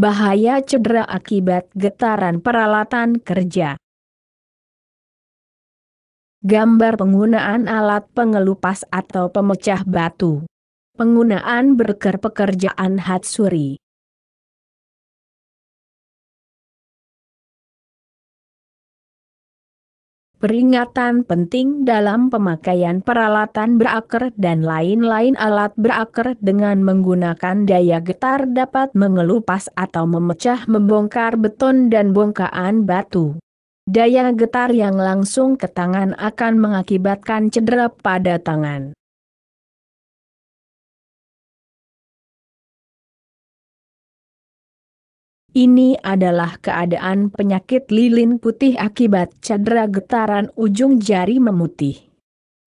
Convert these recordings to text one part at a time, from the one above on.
bahaya cedera akibat getaran peralatan kerja. Gambar penggunaan alat pengelupas atau pemecah batu. Penggunaan berker pekerjaan Hatsuri. peringatan penting dalam pemakaian peralatan berakar dan lain-lain alat berakar dengan menggunakan daya getar dapat mengelupas atau memecah membongkar beton dan bongkaan batu. Daya getar yang langsung ke tangan akan mengakibatkan cedera pada tangan. Ini adalah keadaan penyakit lilin putih akibat cedera getaran ujung jari memutih.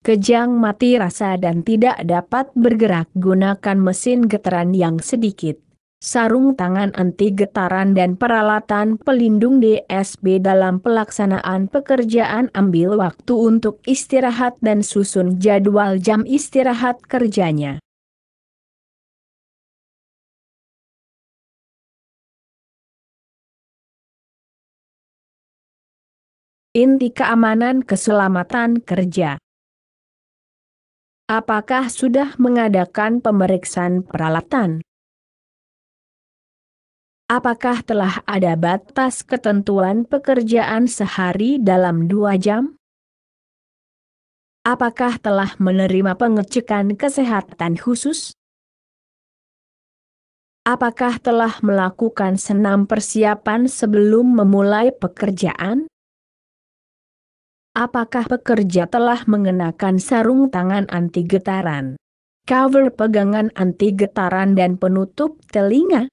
Kejang mati rasa dan tidak dapat bergerak gunakan mesin getaran yang sedikit. Sarung tangan anti getaran dan peralatan pelindung DSB dalam pelaksanaan pekerjaan ambil waktu untuk istirahat dan susun jadwal jam istirahat kerjanya. Inti keamanan keselamatan kerja. Apakah sudah mengadakan pemeriksaan peralatan? Apakah telah ada batas ketentuan pekerjaan sehari dalam dua jam? Apakah telah menerima pengecekan kesehatan khusus? Apakah telah melakukan senam persiapan sebelum memulai pekerjaan? Apakah pekerja telah mengenakan sarung tangan anti getaran? Cover pegangan anti getaran dan penutup telinga?